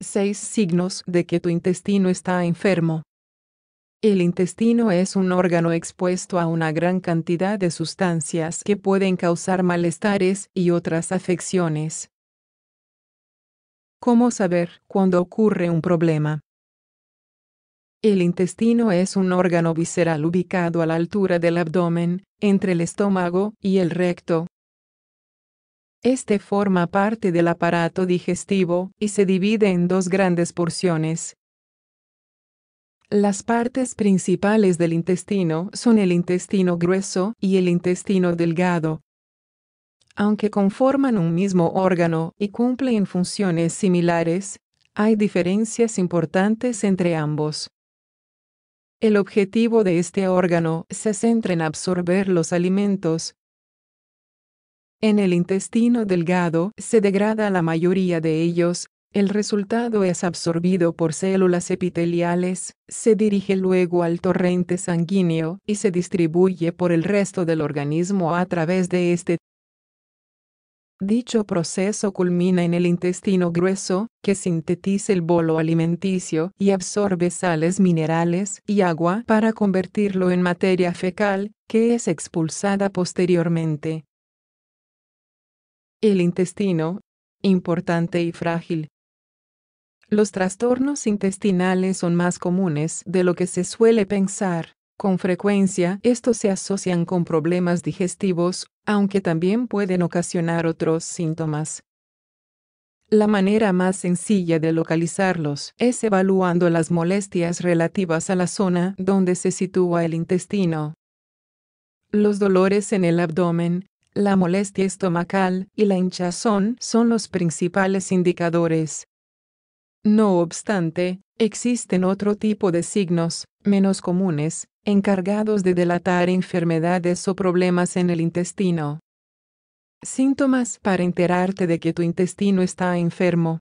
Seis signos de que tu intestino está enfermo. El intestino es un órgano expuesto a una gran cantidad de sustancias que pueden causar malestares y otras afecciones. ¿Cómo saber cuándo ocurre un problema? El intestino es un órgano visceral ubicado a la altura del abdomen, entre el estómago y el recto. Este forma parte del aparato digestivo y se divide en dos grandes porciones. Las partes principales del intestino son el intestino grueso y el intestino delgado. Aunque conforman un mismo órgano y cumplen funciones similares, hay diferencias importantes entre ambos. El objetivo de este órgano se centra en absorber los alimentos. En el intestino delgado se degrada la mayoría de ellos, el resultado es absorbido por células epiteliales, se dirige luego al torrente sanguíneo y se distribuye por el resto del organismo a través de este Dicho proceso culmina en el intestino grueso, que sintetiza el bolo alimenticio y absorbe sales minerales y agua para convertirlo en materia fecal, que es expulsada posteriormente. El intestino, importante y frágil. Los trastornos intestinales son más comunes de lo que se suele pensar. Con frecuencia, estos se asocian con problemas digestivos aunque también pueden ocasionar otros síntomas. La manera más sencilla de localizarlos es evaluando las molestias relativas a la zona donde se sitúa el intestino. Los dolores en el abdomen, la molestia estomacal y la hinchazón son los principales indicadores. No obstante, existen otro tipo de signos, menos comunes, encargados de delatar enfermedades o problemas en el intestino. Síntomas para enterarte de que tu intestino está enfermo.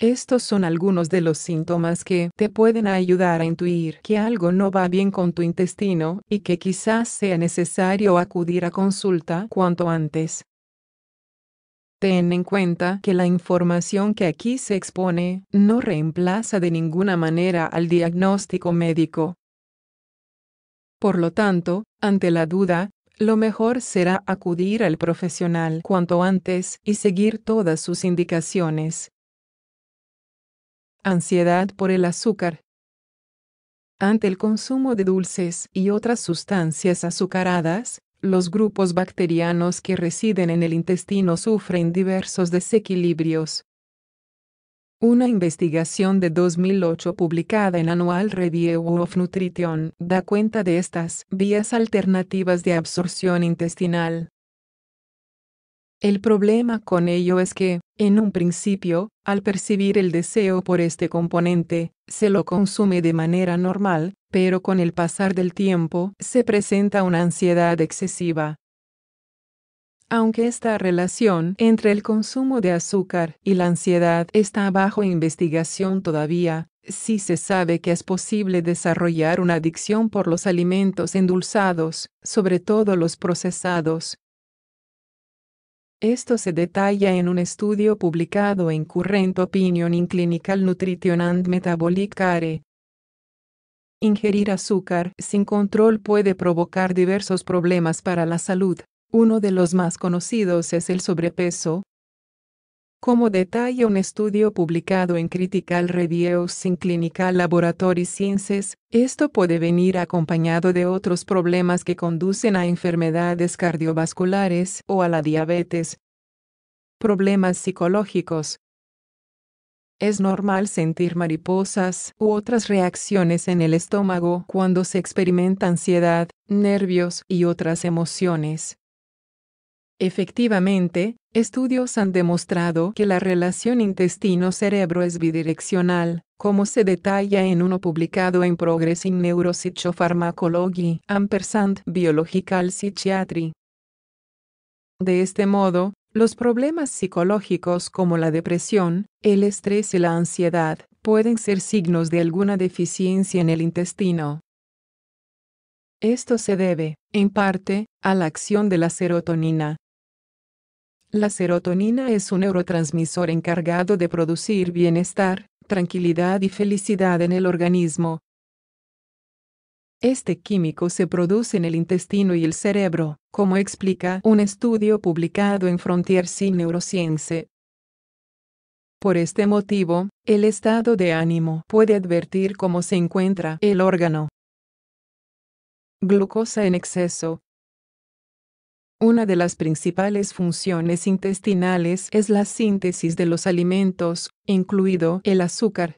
Estos son algunos de los síntomas que te pueden ayudar a intuir que algo no va bien con tu intestino y que quizás sea necesario acudir a consulta cuanto antes. Ten en cuenta que la información que aquí se expone no reemplaza de ninguna manera al diagnóstico médico. Por lo tanto, ante la duda, lo mejor será acudir al profesional cuanto antes y seguir todas sus indicaciones. Ansiedad por el azúcar. Ante el consumo de dulces y otras sustancias azucaradas, los grupos bacterianos que residen en el intestino sufren diversos desequilibrios. Una investigación de 2008 publicada en Annual Review of Nutrition da cuenta de estas vías alternativas de absorción intestinal. El problema con ello es que, en un principio, al percibir el deseo por este componente, se lo consume de manera normal, pero con el pasar del tiempo se presenta una ansiedad excesiva, aunque esta relación entre el consumo de azúcar y la ansiedad está bajo investigación todavía, sí se sabe que es posible desarrollar una adicción por los alimentos endulzados, sobre todo los procesados. Esto se detalla en un estudio publicado en Current Opinion in Clinical Nutrition and Metabolic Care, Ingerir azúcar sin control puede provocar diversos problemas para la salud, uno de los más conocidos es el sobrepeso. Como detalla un estudio publicado en Critical Reviews in Clinical Laboratory Sciences, esto puede venir acompañado de otros problemas que conducen a enfermedades cardiovasculares o a la diabetes. Problemas psicológicos. Es normal sentir mariposas u otras reacciones en el estómago cuando se experimenta ansiedad, nervios y otras emociones. Efectivamente, estudios han demostrado que la relación intestino-cerebro es bidireccional, como se detalla en uno publicado en Progress in Neuropsychopharmacology, Ampersand Biological Psychiatry. De este modo, los problemas psicológicos como la depresión, el estrés y la ansiedad pueden ser signos de alguna deficiencia en el intestino. Esto se debe, en parte, a la acción de la serotonina, la serotonina es un neurotransmisor encargado de producir bienestar, tranquilidad y felicidad en el organismo. Este químico se produce en el intestino y el cerebro, como explica un estudio publicado en Frontiers in Neuroscience. Por este motivo, el estado de ánimo puede advertir cómo se encuentra el órgano. Glucosa en exceso, una de las principales funciones intestinales es la síntesis de los alimentos, incluido el azúcar.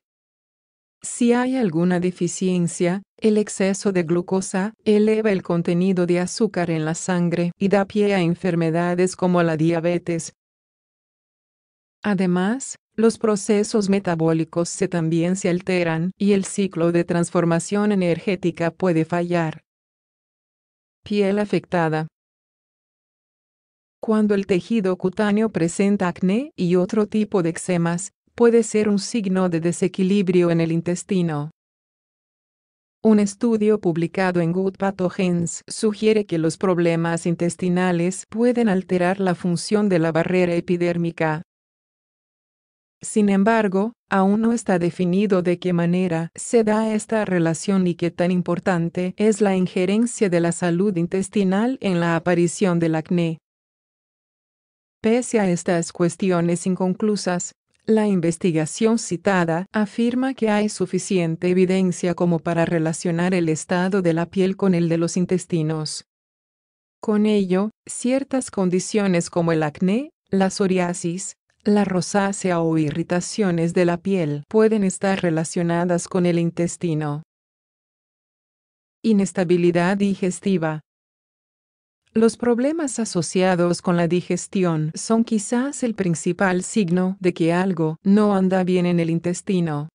Si hay alguna deficiencia, el exceso de glucosa eleva el contenido de azúcar en la sangre y da pie a enfermedades como la diabetes. Además, los procesos metabólicos se también se alteran y el ciclo de transformación energética puede fallar. Piel afectada. Cuando el tejido cutáneo presenta acné y otro tipo de eczemas, puede ser un signo de desequilibrio en el intestino. Un estudio publicado en Good Pathogens sugiere que los problemas intestinales pueden alterar la función de la barrera epidérmica. Sin embargo, aún no está definido de qué manera se da esta relación y qué tan importante es la injerencia de la salud intestinal en la aparición del acné. Pese a estas cuestiones inconclusas, la investigación citada afirma que hay suficiente evidencia como para relacionar el estado de la piel con el de los intestinos. Con ello, ciertas condiciones como el acné, la psoriasis, la rosácea o irritaciones de la piel pueden estar relacionadas con el intestino. Inestabilidad digestiva. Los problemas asociados con la digestión son quizás el principal signo de que algo no anda bien en el intestino.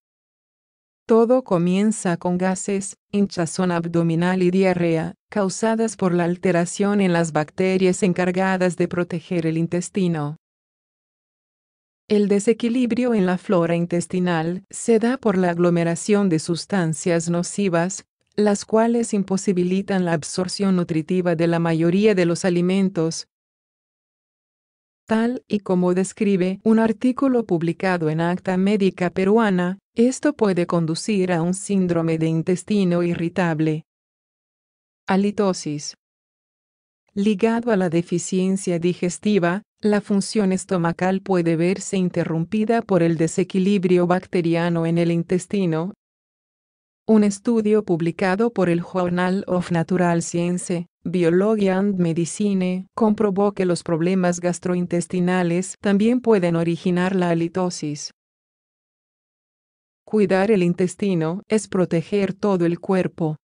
Todo comienza con gases, hinchazón abdominal y diarrea, causadas por la alteración en las bacterias encargadas de proteger el intestino. El desequilibrio en la flora intestinal se da por la aglomeración de sustancias nocivas, las cuales imposibilitan la absorción nutritiva de la mayoría de los alimentos, Tal y como describe un artículo publicado en Acta Médica Peruana, esto puede conducir a un síndrome de intestino irritable. Halitosis. Ligado a la deficiencia digestiva, la función estomacal puede verse interrumpida por el desequilibrio bacteriano en el intestino, un estudio publicado por el Journal of Natural Science, Biology and Medicine comprobó que los problemas gastrointestinales también pueden originar la halitosis. Cuidar el intestino es proteger todo el cuerpo.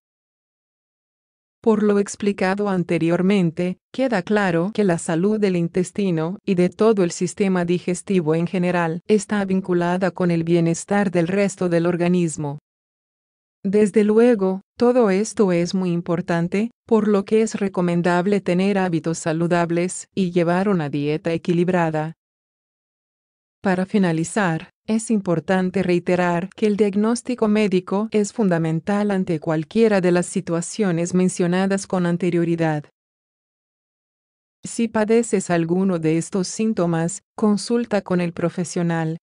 Por lo explicado anteriormente, queda claro que la salud del intestino y de todo el sistema digestivo en general está vinculada con el bienestar del resto del organismo. Desde luego, todo esto es muy importante, por lo que es recomendable tener hábitos saludables y llevar una dieta equilibrada. Para finalizar, es importante reiterar que el diagnóstico médico es fundamental ante cualquiera de las situaciones mencionadas con anterioridad. Si padeces alguno de estos síntomas, consulta con el profesional.